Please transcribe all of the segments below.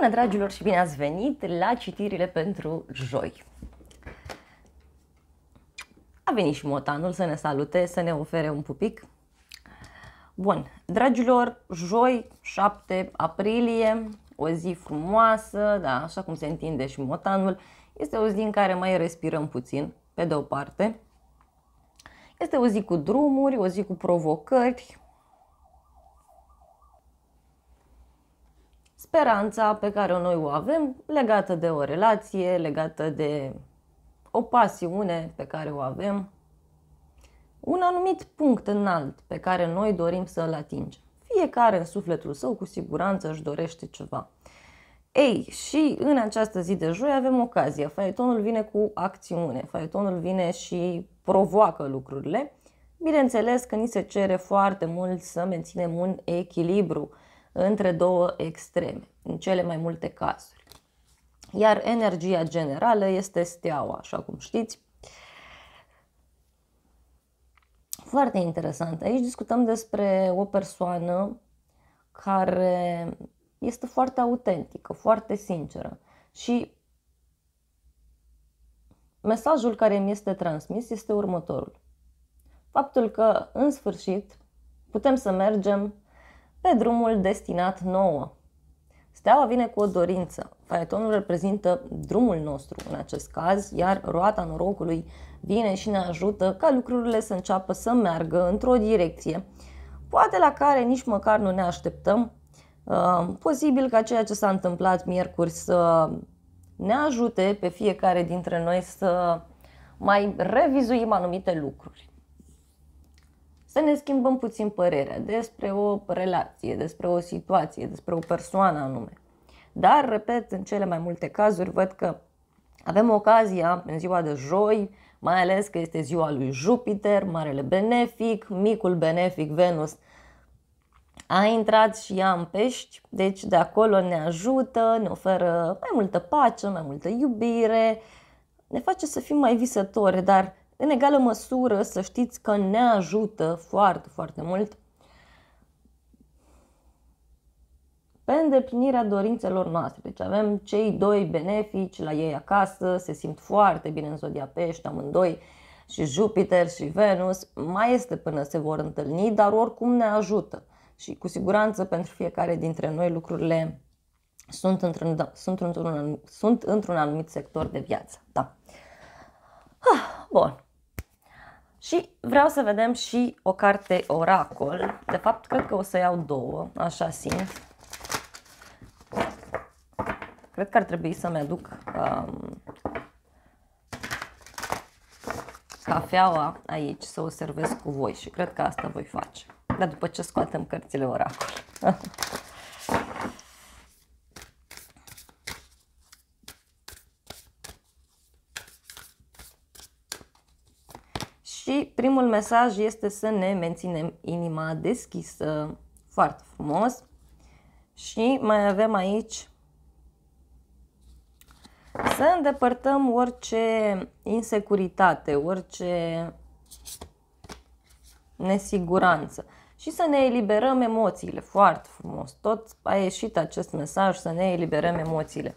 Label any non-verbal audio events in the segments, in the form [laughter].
Bună, dragilor, și bine ați venit la citirile pentru joi. A venit și motanul să ne salute, să ne ofere un pupic. Bun, dragilor, joi, 7 aprilie, o zi frumoasă, da, așa cum se întinde și motanul, este o zi în care mai respirăm puțin, pe de o parte. Este o zi cu drumuri, o zi cu provocări, speranța pe care noi o avem legată de o relație, legată de o pasiune pe care o avem, un anumit punct înalt pe care noi dorim să l atingem. Fiecare în sufletul său cu siguranță își dorește ceva. Ei, și în această zi de joi avem ocazia. Faetonul vine cu acțiune, faetonul vine și provoacă lucrurile. Bineînțeles că ni se cere foarte mult să menținem un echilibru între două extreme, în cele mai multe cazuri. Iar energia generală este steaua, așa cum știți. Foarte interesant. Aici discutăm despre o persoană care este foarte autentică, foarte sinceră și mesajul care mi este transmis este următorul. Faptul că, în sfârșit, putem să mergem pe drumul destinat nouă. Steaua vine cu o dorință. Faetonul reprezintă drumul nostru în acest caz, iar roata norocului vine și ne ajută ca lucrurile să înceapă să meargă într-o direcție, poate la care nici măcar nu ne așteptăm. Uh, posibil ca ceea ce s-a întâmplat miercuri să ne ajute pe fiecare dintre noi să mai revizuim anumite lucruri să ne schimbăm puțin părerea despre o relație, despre o situație, despre o persoană anume. Dar, repet, în cele mai multe cazuri văd că avem ocazia în ziua de joi, mai ales că este ziua lui Jupiter, marele benefic, micul benefic Venus, a intrat și ea în pești, deci de acolo ne ajută, ne oferă mai multă pace, mai multă iubire, ne face să fim mai visători, dar în egală măsură, să știți că ne ajută foarte, foarte mult pe îndeplinirea dorințelor noastre. Deci avem cei doi benefici la ei acasă, se simt foarte bine în zodia pești, amândoi, și Jupiter și Venus, mai este până se vor întâlni, dar oricum ne ajută. Și cu siguranță pentru fiecare dintre noi lucrurile sunt într-un, da, sunt într-un, sunt într-un anumit sector de viață. Da. Ah, bun. Și vreau să vedem și o carte oracol. De fapt, cred că o să iau două, așa simt. Cred că ar trebui să-mi aduc um, cafeaua aici să o servesc cu voi și cred că asta voi face. Dar după ce scoatem cărțile oracol. [laughs] primul mesaj este să ne menținem inima deschisă foarte frumos și mai avem aici să îndepărtăm orice insecuritate, orice nesiguranță și să ne eliberăm emoțiile. Foarte frumos. Tot a ieșit acest mesaj să ne eliberăm emoțiile.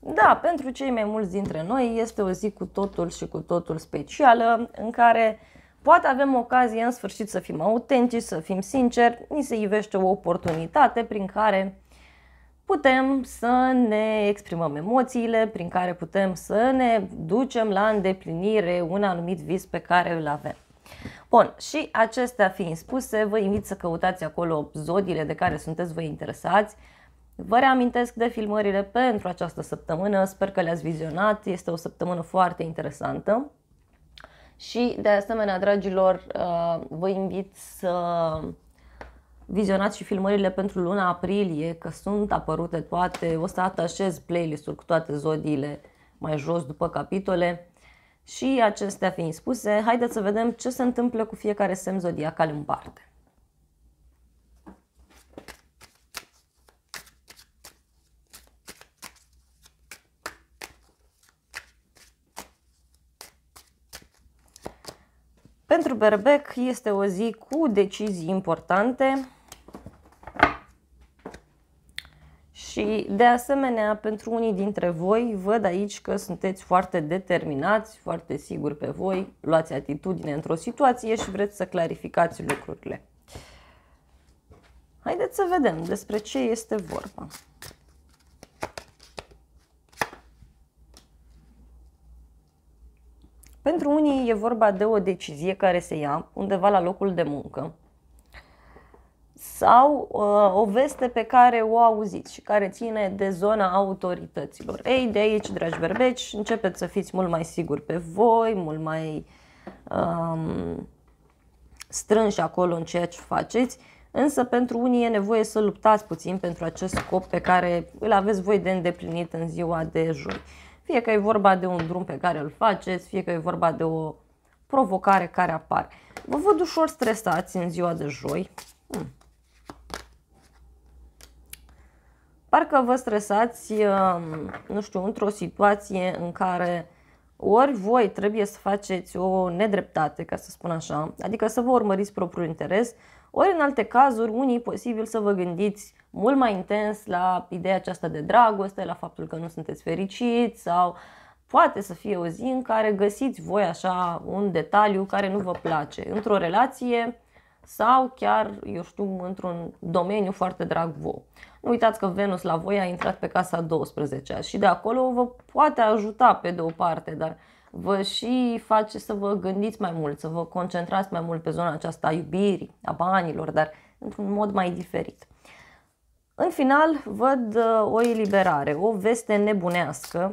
Da, pentru cei mai mulți dintre noi este o zi cu totul și cu totul specială în care Poate avem ocazie în sfârșit să fim autentici, să fim sinceri, ni se ivește o oportunitate prin care putem să ne exprimăm emoțiile, prin care putem să ne ducem la îndeplinire un anumit vis pe care îl avem. Bun, și acestea fiind spuse, vă invit să căutați acolo zodiile de care sunteți voi interesați. Vă reamintesc de filmările pentru această săptămână, sper că le-ați vizionat, este o săptămână foarte interesantă. Și de asemenea, dragilor, uh, vă invit să vizionați și filmările pentru luna aprilie, că sunt apărute toate, o să atașez playlist uri cu toate zodiile mai jos după capitole. Și acestea fiind spuse, haideți să vedem ce se întâmplă cu fiecare semn zodiacal în parte. Pentru berbec este o zi cu decizii importante și de asemenea pentru unii dintre voi văd aici că sunteți foarte determinați, foarte siguri pe voi, luați atitudine într-o situație și vreți să clarificați lucrurile. Haideți să vedem despre ce este vorba. Pentru unii e vorba de o decizie care se ia undeva la locul de muncă sau uh, o veste pe care o auziți și care ține de zona autorităților. Ei, de aici, dragi berbeci, începeți să fiți mult mai siguri pe voi, mult mai um, strânși acolo în ceea ce faceți, însă pentru unii e nevoie să luptați puțin pentru acest scop pe care îl aveți voi de îndeplinit în ziua de joi. Fie că e vorba de un drum pe care îl faceți, fie că e vorba de o provocare care apare. Vă văd ușor stresați în ziua de joi. Hmm. Parcă vă stresați, um, nu știu, într-o situație în care ori voi trebuie să faceți o nedreptate, ca să spun așa, adică să vă urmăriți propriul interes, ori în alte cazuri, unii posibil să vă gândiți mult mai intens la ideea aceasta de dragoste, la faptul că nu sunteți fericiți sau poate să fie o zi în care găsiți voi așa un detaliu care nu vă place într-o relație sau chiar, eu știu, într-un domeniu foarte drag vouă. Nu uitați că Venus la voi a intrat pe casa 12 și de acolo vă poate ajuta pe de o parte, dar vă și face să vă gândiți mai mult, să vă concentrați mai mult pe zona aceasta a iubirii, a banilor, dar într-un mod mai diferit. În final, văd uh, o eliberare, o veste nebunească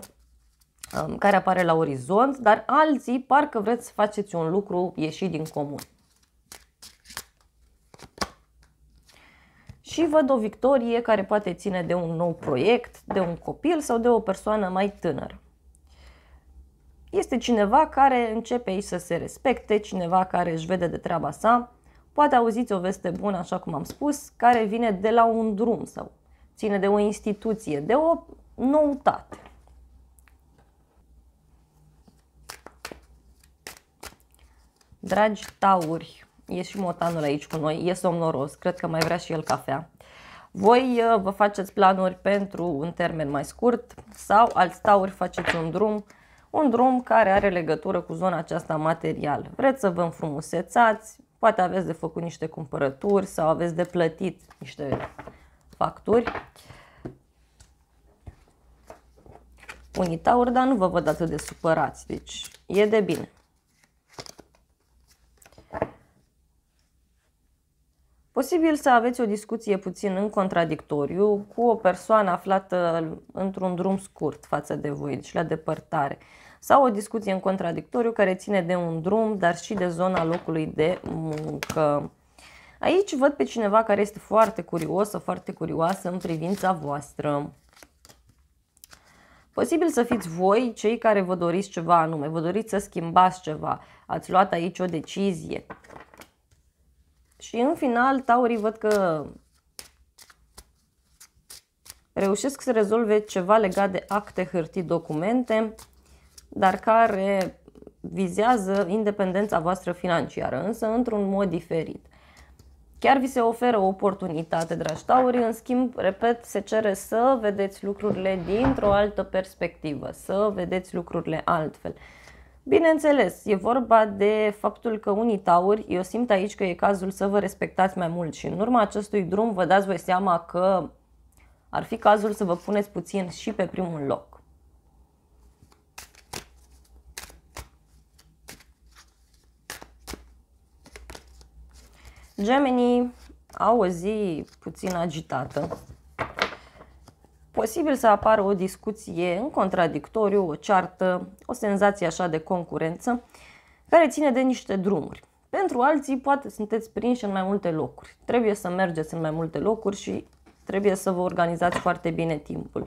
um, care apare la orizont, dar alții parcă vreți să faceți un lucru ieșit din comun. și văd o victorie care poate ține de un nou proiect, de un copil sau de o persoană mai tânără. Este cineva care începe aici să se respecte, cineva care își vede de treaba sa. Poate auziți o veste bună, așa cum am spus, care vine de la un drum sau ține de o instituție, de o noutate. Dragi tauri, e și motanul aici cu noi, e somnoros, cred că mai vrea și el cafea. Voi uh, vă faceți planuri pentru un termen mai scurt sau alți tauri faceți un drum un drum care are legătură cu zona aceasta materială. Vreți să vă înfrumusețați, poate aveți de făcut niște cumpărături sau aveți de plătit niște facturi. Unii tauri, dar nu vă văd atât de supărați, deci e de bine. Posibil să aveți o discuție puțin în contradictoriu cu o persoană aflată într-un drum scurt față de voi, deci la depărtare sau o discuție în contradictoriu care ține de un drum, dar și de zona locului de muncă. Aici văd pe cineva care este foarte curios sau foarte curioasă în privința voastră. Posibil să fiți voi cei care vă doriți ceva anume, vă doriți să schimbați ceva, ați luat aici o decizie. Și în final, taurii văd că reușesc să rezolve ceva legat de acte, hârtii, documente, dar care vizează independența voastră financiară, însă într-un mod diferit. Chiar vi se oferă o oportunitate, dragi tauri, în schimb, repet, se cere să vedeți lucrurile dintr-o altă perspectivă, să vedeți lucrurile altfel. Bineînțeles, e vorba de faptul că unii tauri, eu simt aici că e cazul să vă respectați mai mult și în urma acestui drum vă dați voi seama că ar fi cazul să vă puneți puțin și pe primul loc. Gemenii au o zi puțin agitată. Posibil să apară o discuție în contradictoriu, o ceartă, o senzație așa de concurență, care ține de niște drumuri. Pentru alții, poate sunteți prinși în mai multe locuri. Trebuie să mergeți în mai multe locuri și trebuie să vă organizați foarte bine timpul.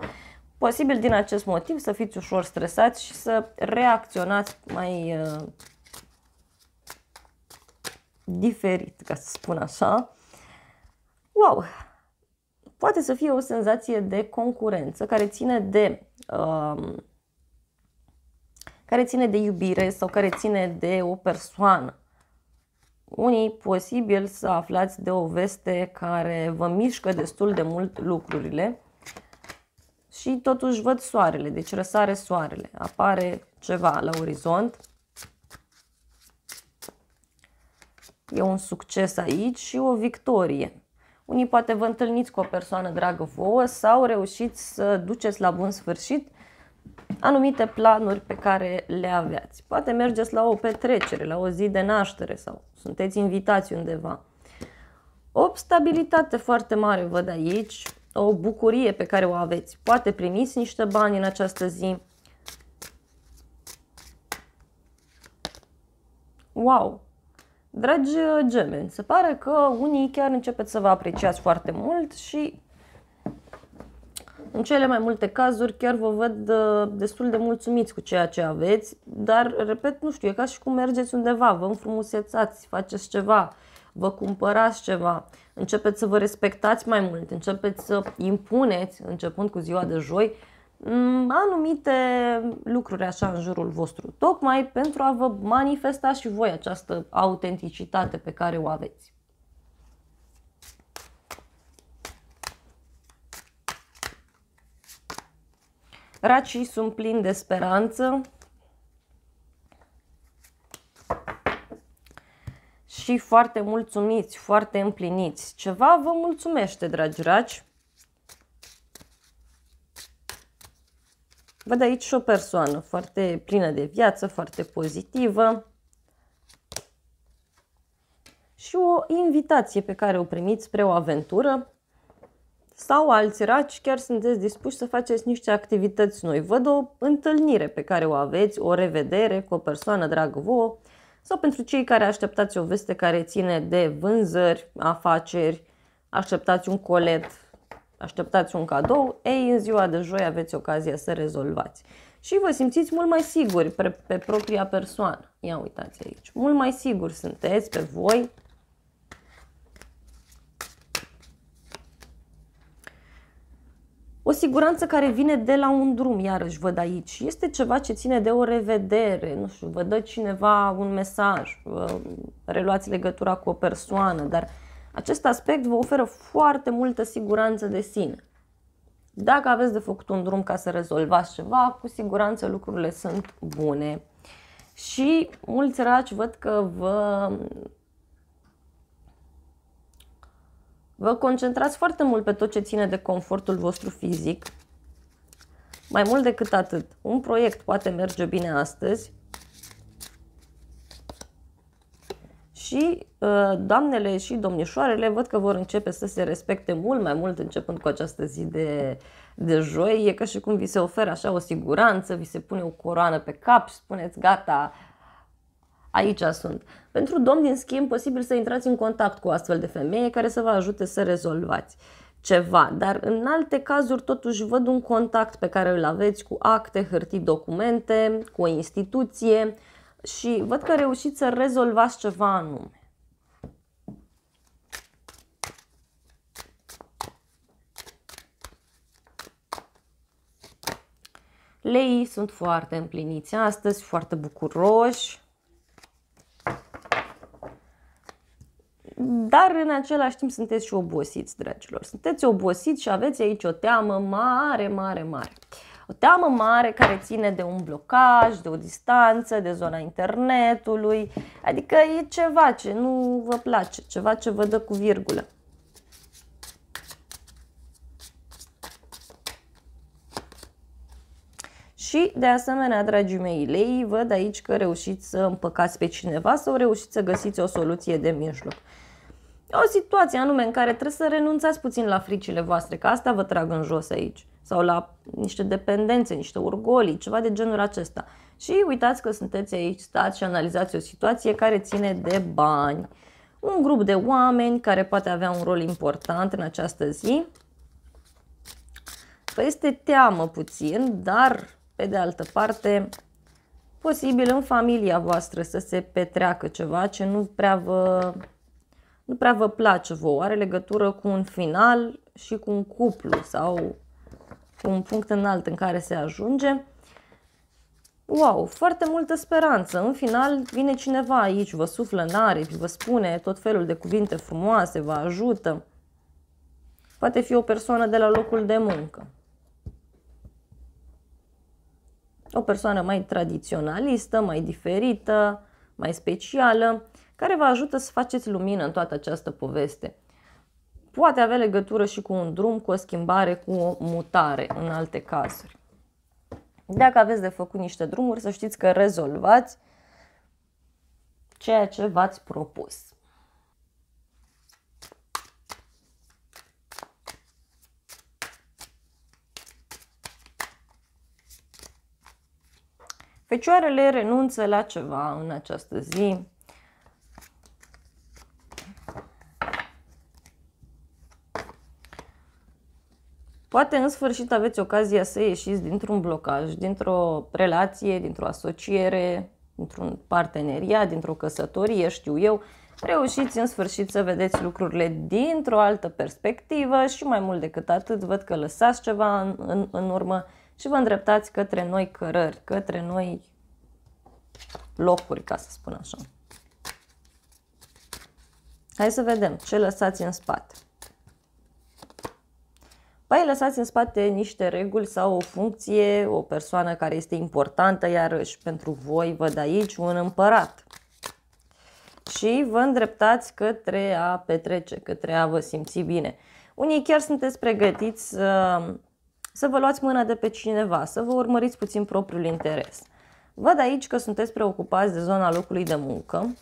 Posibil din acest motiv să fiți ușor stresați și să reacționați mai uh, diferit, ca să spun așa. Wow! Poate să fie o senzație de concurență care ține de um, care ține de iubire sau care ține de o persoană. Unii posibil să aflați de o veste care vă mișcă destul de mult lucrurile și totuși văd soarele, deci răsare soarele, apare ceva la orizont e un succes aici și o victorie. Unii poate vă întâlniți cu o persoană dragă vouă sau reușiți să duceți la bun sfârșit anumite planuri pe care le aveați. Poate mergeți la o petrecere, la o zi de naștere sau sunteți invitați undeva. O stabilitate foarte mare văd aici, o bucurie pe care o aveți. Poate primiți niște bani în această zi. Wow! Dragi uh, gemeni, se pare că unii chiar începeți să vă apreciați foarte mult și în cele mai multe cazuri chiar vă văd uh, destul de mulțumiți cu ceea ce aveți, dar, repet, nu știu, e ca și cum mergeți undeva, vă înfrumusețați, faceți ceva, vă cumpărați ceva, începeți să vă respectați mai mult, începeți să impuneți, începând cu ziua de joi, Mm, anumite lucruri așa în jurul vostru, tocmai pentru a vă manifesta și voi această autenticitate pe care o aveți. Racii sunt plini de speranță și foarte mulțumiți, foarte împliniți. Ceva vă mulțumește, dragi raci. Văd aici și o persoană foarte plină de viață, foarte pozitivă și o invitație pe care o primiți spre o aventură sau alți raci chiar sunteți dispuși să faceți niște activități noi. Văd o întâlnire pe care o aveți, o revedere cu o persoană dragă vouă sau pentru cei care așteptați o veste care ține de vânzări, afaceri, așteptați un colet așteptați un cadou, ei, în ziua de joi aveți ocazia să rezolvați. Și vă simțiți mult mai siguri pe, pe propria persoană. Ia uitați aici. Mult mai siguri sunteți pe voi. O siguranță care vine de la un drum, iarăși văd aici. Este ceva ce ține de o revedere, nu știu, vă dă cineva un mesaj, reluați legătura cu o persoană, dar uh, acest aspect vă oferă foarte multă siguranță de sine. Dacă aveți de făcut un drum ca să rezolvați ceva, cu siguranță lucrurile sunt bune. Și mulți raci văd că vă Vă concentrați foarte mult pe tot ce ține de confortul vostru fizic. Mai mult decât atât, un proiect poate merge bine astăzi, și uh, doamnele și domnișoarele văd că vor începe să se respecte mult mai mult începând cu această zi de, de joi. E ca și cum vi se oferă așa o siguranță, vi se pune o coroană pe cap și spuneți gata, aici sunt. Pentru domn din schimb, posibil să intrați în contact cu astfel de femeie care să vă ajute să rezolvați ceva, dar în alte cazuri totuși văd un contact pe care îl aveți cu acte, hârtii, documente, cu o instituție, și văd că reușiți să rezolvați ceva anume. Leii sunt foarte împliniți astăzi, foarte bucuroși. Dar în același timp sunteți și obosiți, dragilor. Sunteți obosiți și aveți aici o teamă mare, mare, mare. O teamă mare care ține de un blocaj, de o distanță, de zona internetului, adică e ceva ce nu vă place, ceva ce vă dă cu virgulă. Și, de asemenea, dragii mei lei, văd aici că reușiți să împăcați pe cineva sau reușiți să găsiți o soluție de mijloc. o situație anume în care trebuie să renunțați puțin la fricile voastre, că asta vă trag în jos aici sau la niște dependențe, niște urgoli, ceva de genul acesta. Și uitați că sunteți aici, stați și analizați o situație care ține de bani. Un grup de oameni care poate avea un rol important în această zi. Păi este teamă puțin, dar pe de altă parte posibil în familia voastră să se petreacă ceva ce nu prea vă, nu prea vă place vouă, are legătură cu un final și cu un cuplu sau un punct înalt în care se ajunge. Wow, foarte multă speranță. În final vine cineva aici, vă suflă în aripi, vă spune tot felul de cuvinte frumoase, vă ajută. Poate fi o persoană de la locul de muncă. O persoană mai tradiționalistă, mai diferită, mai specială, care vă ajută să faceți lumină în toată această poveste poate avea legătură și cu un drum, cu o schimbare, cu o mutare în alte cazuri. Dacă aveți de făcut niște drumuri, să știți că rezolvați ceea ce v-ați propus. Fecioarele renunță la ceva în această zi, Poate în sfârșit aveți ocazia să ieșiți dintr-un blocaj, dintr-o relație, dintr-o asociere, dintr-un parteneriat, dintr-o căsătorie, știu eu. Reușiți în sfârșit să vedeți lucrurile dintr-o altă perspectivă și mai mult decât atât văd că lăsați ceva în, în, în urmă și vă îndreptați către noi cărări, către noi locuri, ca să spun așa. Hai să vedem ce lăsați în spate. Păi lăsați în spate niște reguli sau o funcție, o persoană care este importantă, iarăși pentru voi văd aici un împărat. Și vă îndreptați către a petrece, către a vă simți bine. Unii chiar sunteți pregătiți să, să vă luați mâna de pe cineva, să vă urmăriți puțin propriul interes. Văd aici că sunteți preocupați de zona locului de muncă.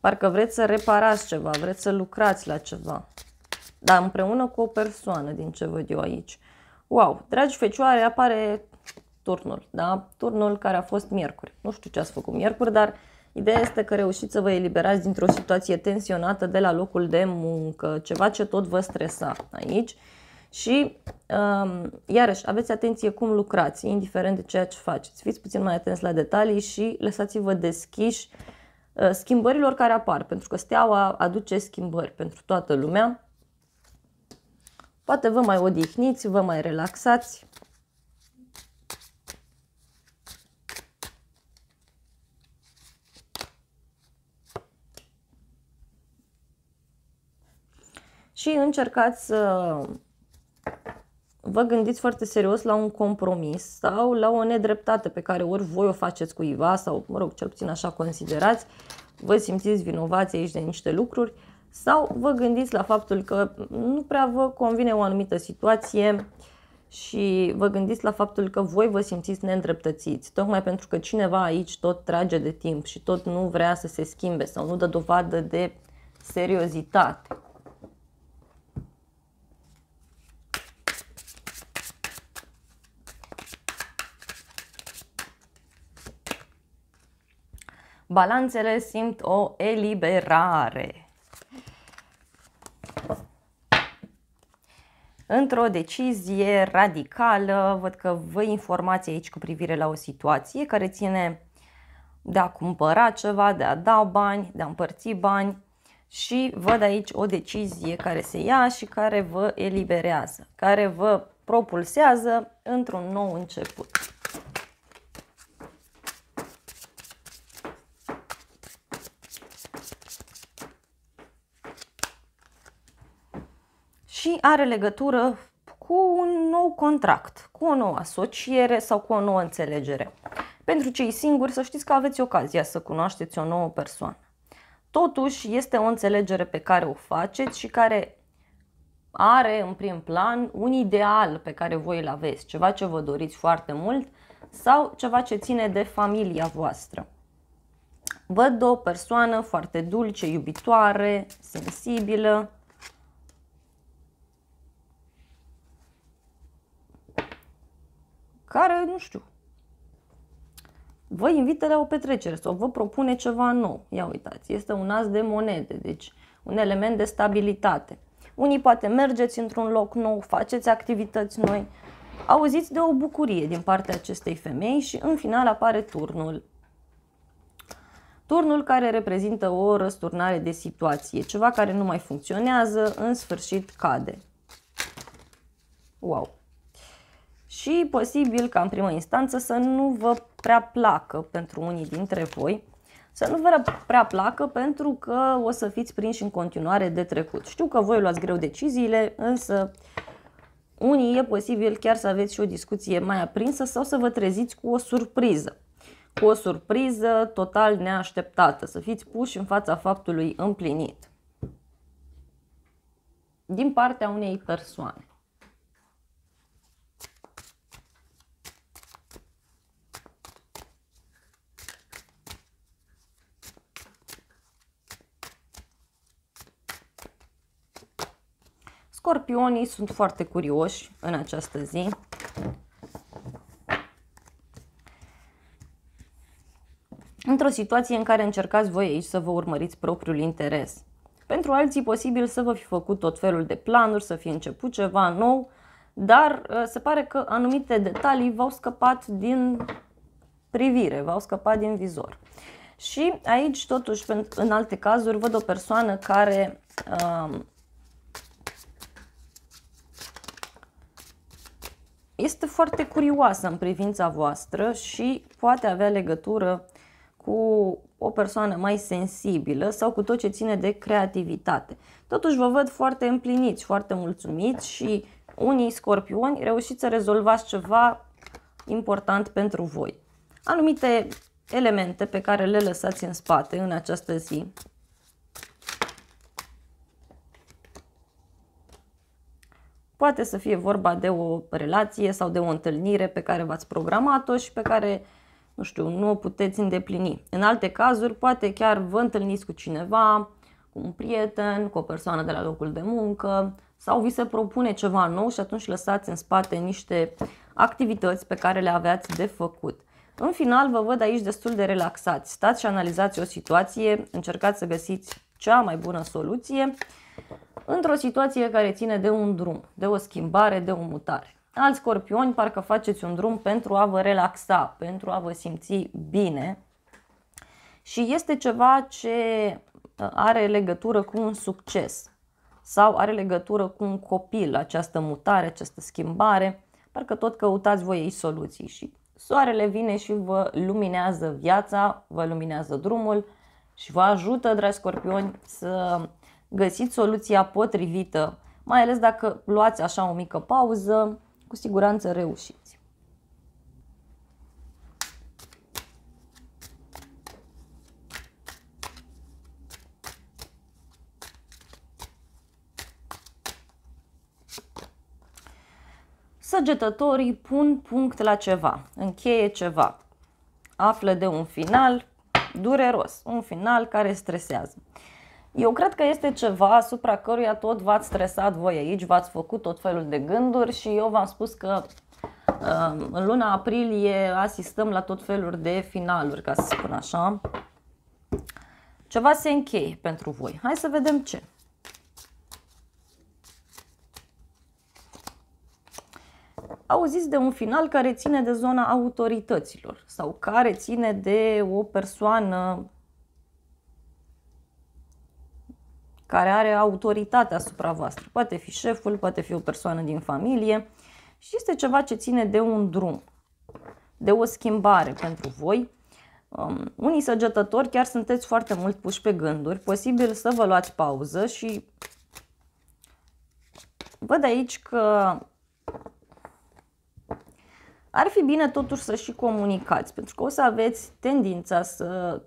Parcă vreți să reparați ceva, vreți să lucrați la ceva dar împreună cu o persoană, din ce văd eu aici. Wow, dragi fecioare, apare turnul, da? Turnul care a fost miercuri. Nu știu ce ați făcut miercuri, dar ideea este că reușiți să vă eliberați dintr-o situație tensionată de la locul de muncă, ceva ce tot vă stresa aici. Și, um, iarăși, aveți atenție cum lucrați, indiferent de ceea ce faceți. Fiți puțin mai atenți la detalii și lăsați-vă deschiși uh, schimbărilor care apar, pentru că steaua aduce schimbări pentru toată lumea Poate vă mai odihniți, vă mai relaxați. Și încercați să vă gândiți foarte serios la un compromis sau la o nedreptate pe care ori voi o faceți cuiva sau, mă rog, cel puțin așa considerați, vă simțiți vinovați aici de niște lucruri, uh, sau vă gândiți la faptul că nu prea vă convine o anumită situație și vă gândiți la faptul că voi vă simțiți neîndreptățiți, tocmai pentru că cineva aici tot trage de timp și tot nu vrea să se schimbe sau nu dă dovadă de seriozitate. Balanțele simt o eliberare. într-o decizie radicală. Văd că vă informați aici cu privire la o situație care ține de a cumpăra ceva, de a da bani, de a împărți bani și văd aici o decizie care se ia și care vă eliberează, care vă propulsează într-un nou început. și are legătură cu un nou contract, cu o nouă asociere sau cu o nouă înțelegere. Pentru cei singuri, să știți că aveți ocazia să cunoașteți o nouă persoană. Totuși, este o înțelegere pe care o faceți și care are în prim plan un ideal pe care voi îl aveți, ceva ce vă doriți foarte mult sau ceva ce ține de familia voastră. Văd o persoană foarte dulce, iubitoare, sensibilă, care, nu știu, vă invită la o petrecere sau vă propune ceva nou. Ia uitați, este un as de monede, deci un element de stabilitate. Unii poate mergeți într-un loc nou, faceți activități noi, auziți de o bucurie din partea acestei femei și în final apare turnul. Turnul care reprezintă o răsturnare de situație, ceva care nu mai funcționează, în sfârșit cade. Wow! și posibil ca în primă instanță să nu vă prea placă pentru unii dintre voi, să nu vă prea placă pentru că o să fiți prinși în continuare de trecut. Știu că voi luați greu deciziile, însă unii e posibil chiar să aveți și o discuție mai aprinsă sau să vă treziți cu o surpriză. Cu o surpriză total neașteptată, să fiți puși în fața faptului împlinit din partea unei persoane. Scorpionii sunt foarte curioși în această zi. Într-o situație în care încercați voi aici să vă urmăriți propriul interes. Pentru alții posibil să vă fi făcut tot felul de planuri, să fi început ceva nou, dar ă, se pare că anumite detalii v-au scăpat din privire, v-au scăpat din vizor. Și aici, totuși, în alte cazuri, văd o persoană care ă, este foarte curioasă în privința voastră și poate avea legătură cu o persoană mai sensibilă sau cu tot ce ține de creativitate. Totuși vă văd foarte împliniți, foarte mulțumiți și unii scorpioni reușiți să rezolvați ceva important pentru voi. Anumite elemente pe care le lăsați în spate în această zi Poate să fie vorba de o relație sau de o întâlnire pe care v-ați programat-o și pe care, nu știu, nu o puteți îndeplini. În alte cazuri, poate chiar vă întâlniți cu cineva, cu un prieten, cu o persoană de la locul de muncă sau vi se propune ceva nou și atunci lăsați în spate niște activități pe care le aveați de făcut. În final, vă văd aici destul de relaxați. Stați și analizați o situație, încercați să găsiți cea mai bună soluție într-o situație care ține de un drum, de o schimbare, de o mutare. Alți scorpioni parcă faceți un drum pentru a vă relaxa, pentru a vă simți bine și este ceva ce uh, are legătură cu un succes sau are legătură cu un copil, această mutare, această schimbare, parcă tot căutați voi ei soluții și soarele vine și vă luminează viața, vă luminează drumul și vă ajută, dragi scorpioni, să găsiți soluția potrivită, mai ales dacă luați așa o mică pauză, cu siguranță reușiți. Săgetătorii pun punct la ceva, încheie ceva, află de un final dureros, un final care stresează. Eu cred că este ceva asupra căruia tot v-ați stresat voi aici, v-ați făcut tot felul de gânduri și eu v-am spus că um, în luna aprilie asistăm la tot felul de finaluri, ca să spun așa. Ceva se încheie pentru voi. Hai să vedem ce. auziți de un final care ține de zona autorităților sau care ține de o persoană care are autoritate asupra voastră. Poate fi șeful, poate fi o persoană din familie și este ceva ce ține de un drum, de o schimbare pentru voi. Um, unii săgetători chiar sunteți foarte mult puși pe gânduri, posibil să vă luați pauză și văd aici că ar fi bine totuși să și comunicați, pentru că o să aveți tendința să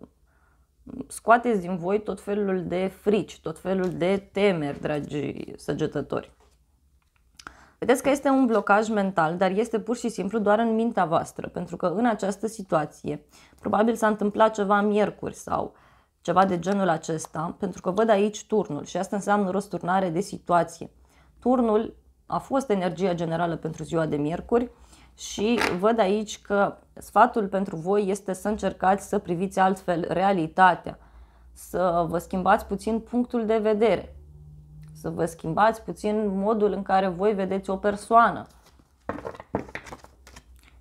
scoateți din voi tot felul de frici, tot felul de temeri, dragi săgetători. Vedeți că este un blocaj mental, dar este pur și simplu doar în mintea voastră, pentru că în această situație probabil s-a întâmplat ceva miercuri sau ceva de genul acesta, pentru că văd aici turnul și asta înseamnă răsturnare de situație. Turnul a fost energia generală pentru ziua de miercuri, și văd aici că sfatul pentru voi este să încercați să priviți altfel realitatea, să vă schimbați puțin punctul de vedere, să vă schimbați puțin modul în care voi vedeți o persoană.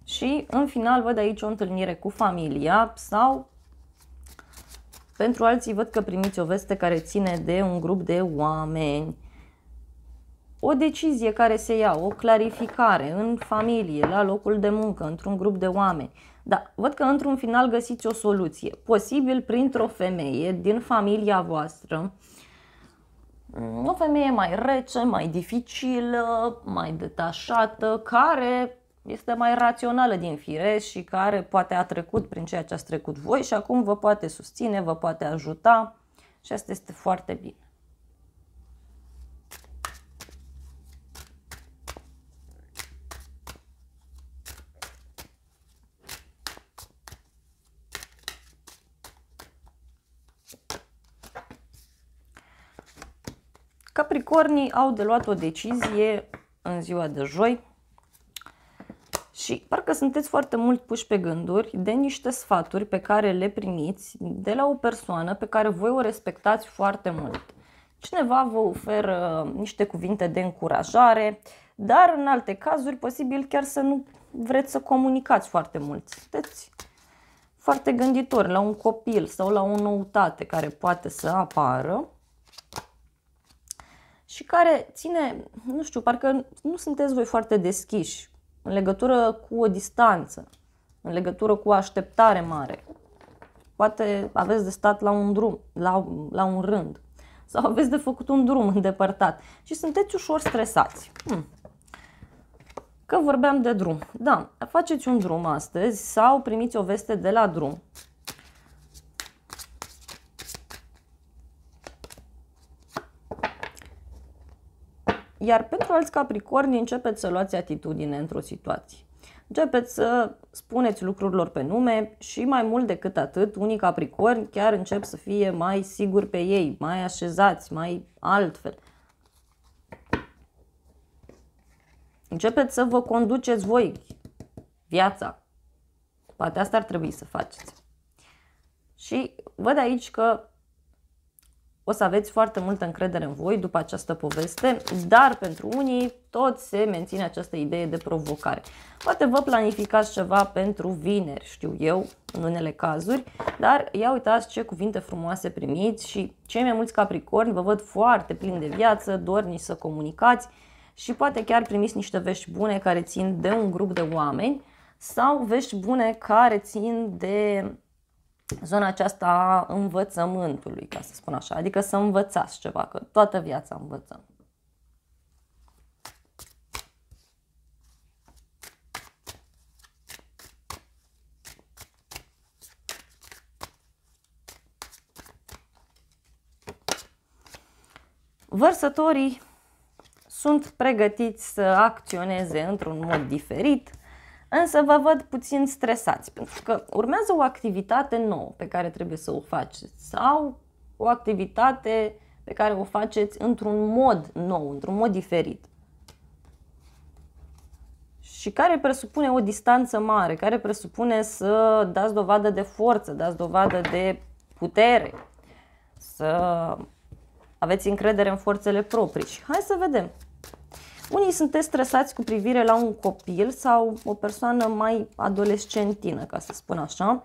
Și în final văd aici o întâlnire cu familia sau pentru alții văd că primiți o veste care ține de un grup de oameni o decizie care se ia, o clarificare în familie, la locul de muncă, într-un grup de oameni. Da, văd că într-un final găsiți o soluție, posibil printr-o femeie din familia voastră, mm, o femeie mai rece, mai dificilă, mai detașată, care este mai rațională din fire și care poate a trecut prin ceea ce ați trecut voi și acum vă poate susține, vă poate ajuta și asta este foarte bine. Capricornii au de luat o decizie în ziua de joi și parcă sunteți foarte mult puși pe gânduri de niște sfaturi pe care le primiți de la o persoană pe care voi o respectați foarte mult. Cineva vă oferă niște cuvinte de încurajare, dar în alte cazuri posibil chiar să nu vreți să comunicați foarte mult. Sunteți foarte gânditori la un copil sau la o noutate care poate să apară și care ține, nu știu, parcă nu sunteți voi foarte deschiși în legătură cu o distanță, în legătură cu o așteptare mare. Poate aveți de stat la un drum, la, la un rând, sau aveți de făcut un drum îndepărtat și sunteți ușor stresați. Hmm. Că vorbeam de drum. Da, faceți un drum astăzi sau primiți o veste de la drum Iar pentru alți capricorni începeți să luați atitudine într-o situație. Începeți să spuneți lucrurilor pe nume și mai mult decât atât, unii capricorni chiar încep să fie mai siguri pe ei, mai așezați, mai altfel. Începeți să vă conduceți voi viața. Poate asta ar trebui să faceți. Și văd aici că o să aveți foarte multă încredere în voi după această poveste, dar pentru unii tot se menține această idee de provocare. Poate vă planificați ceva pentru vineri, știu eu, în unele cazuri, dar ia uitați ce cuvinte frumoase primiți și cei mai mulți capricorni vă văd foarte plini de viață, dorni să comunicați și poate chiar primiți niște vești bune care țin de un grup de oameni sau vești bune care țin de zona aceasta a învățământului, ca să spun așa, adică să învățați ceva, că toată viața învățăm. Vărsătorii sunt pregătiți să acționeze într-un mod diferit, însă vă văd puțin stresați, pentru că urmează o activitate nouă pe care trebuie să o faceți sau o activitate pe care o faceți într-un mod nou, într-un mod diferit și care presupune o distanță mare, care presupune să dați dovadă de forță, dați dovadă de putere, să aveți încredere în forțele proprii. Și hai să vedem unii sunteți stresați cu privire la un copil sau o persoană mai adolescentină, ca să spun așa.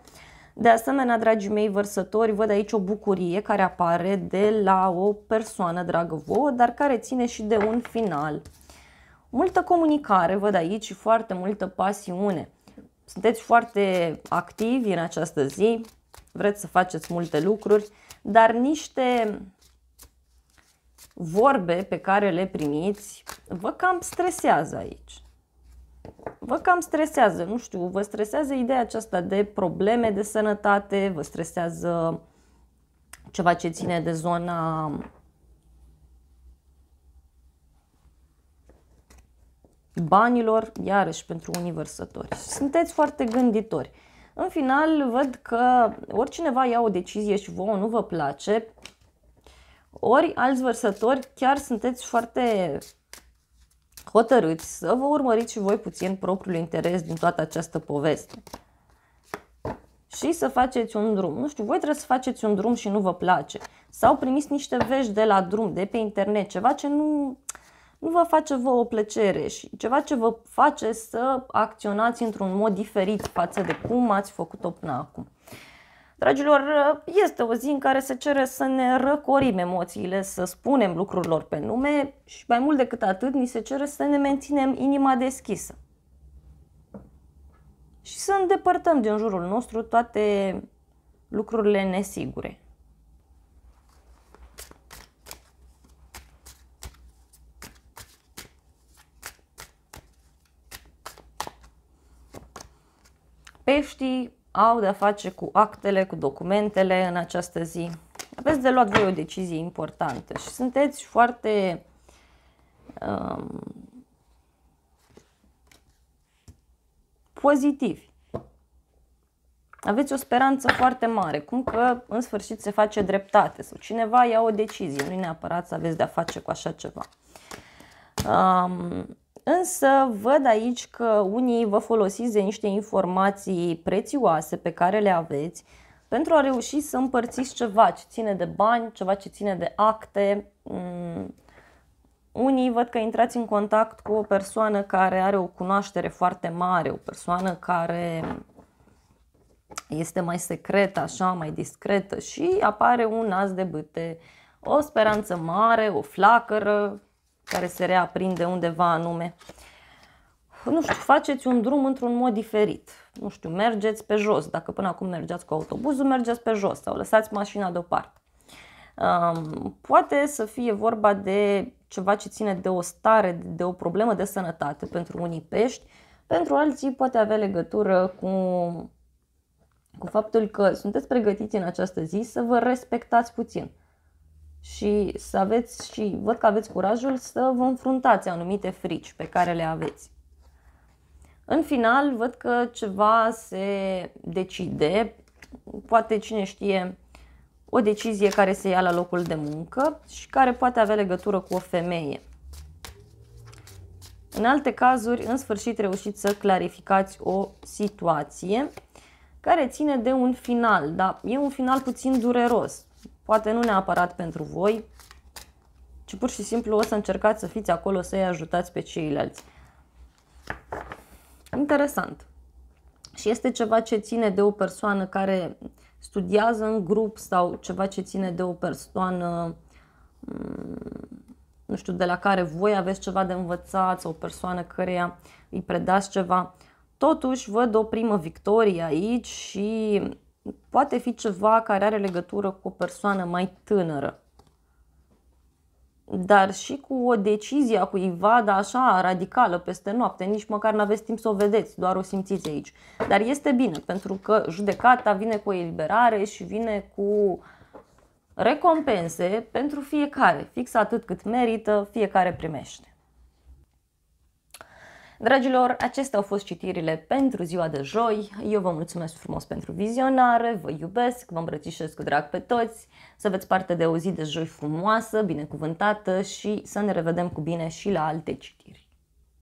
De asemenea, dragii mei vărsători, văd aici o bucurie care apare de la o persoană dragă vouă, dar care ține și de un final. Multă comunicare, văd aici, și foarte multă pasiune. Sunteți foarte activi în această zi, vreți să faceți multe lucruri, dar niște vorbe pe care le primiți vă cam stresează aici. Vă cam stresează, nu știu, vă stresează ideea aceasta de probleme de sănătate, vă stresează ceva ce ține de zona banilor, iarăși pentru universători. Sunteți foarte gânditori. În final, văd că oricineva ia o decizie și vouă nu vă place, ori alți vărsători chiar sunteți foarte hotărâți să vă urmăriți și voi puțin propriul interes din toată această poveste. Și să faceți un drum. Nu știu, voi trebuie să faceți un drum și nu vă place. Sau primiți niște vești de la drum, de pe internet, ceva ce nu, nu vă face vă o plăcere și ceva ce vă face să acționați într-un mod diferit față de cum ați făcut-o până acum. Dragilor, este o zi în care se cere să ne răcorim emoțiile, să spunem lucrurilor pe nume și mai mult decât atât ni se cere să ne menținem inima deschisă. Și să îndepărtăm din jurul nostru toate lucrurile nesigure. Peștii au de-a face cu actele, cu documentele în această zi. Aveți de luat voi o decizie importantă și sunteți foarte um, pozitivi. Aveți o speranță foarte mare, cum că în sfârșit se face dreptate sau cineva ia o decizie, nu neapărat să aveți de-a face cu așa ceva. Um, Însă văd aici că unii vă folosiți de niște informații prețioase pe care le aveți pentru a reuși să împărțiți ceva ce ține de bani, ceva ce ține de acte. Mm. Unii văd că intrați în contact cu o persoană care are o cunoaștere foarte mare, o persoană care este mai secretă, așa, mai discretă și apare un nas de bâte, o speranță mare, o flacără, care se reaprinde undeva anume. Nu știu, faceți un drum într-un mod diferit. Nu știu, mergeți pe jos. Dacă până acum mergeați cu autobuzul, mergeți pe jos sau lăsați mașina deoparte. Um, poate să fie vorba de ceva ce ține de o stare, de o problemă de sănătate pentru unii pești, pentru alții poate avea legătură cu, cu faptul că sunteți pregătiți în această zi să vă respectați puțin și să aveți și văd că aveți curajul să vă înfruntați anumite frici pe care le aveți. În final, văd că ceva se decide, poate cine știe, o decizie care se ia la locul de muncă și care poate avea legătură cu o femeie. În alte cazuri, în sfârșit reușiți să clarificați o situație care ține de un final, dar e un final puțin dureros. Poate nu neapărat pentru voi, ci pur și simplu o să încercați să fiți acolo să-i ajutați pe ceilalți. Interesant. Și este ceva ce ține de o persoană care studiază în grup sau ceva ce ține de o persoană, mm, nu știu, de la care voi aveți ceva de învățat sau o persoană căreia îi predați ceva. Totuși, văd o primă victorie aici și Poate fi ceva care are legătură cu o persoană mai tânără, dar și cu o decizie a cuiva, dar așa, radicală, peste noapte, nici măcar nu aveți timp să o vedeți, doar o simțiți aici. Dar este bine, pentru că judecata vine cu eliberare și vine cu recompense pentru fiecare, fix atât cât merită, fiecare primește. Dragilor, acestea au fost citirile pentru ziua de joi. Eu vă mulțumesc frumos pentru vizionare, vă iubesc, vă îmbrățișez cu drag pe toți, să aveți parte de o zi de joi frumoasă, binecuvântată și să ne revedem cu bine și la alte citiri.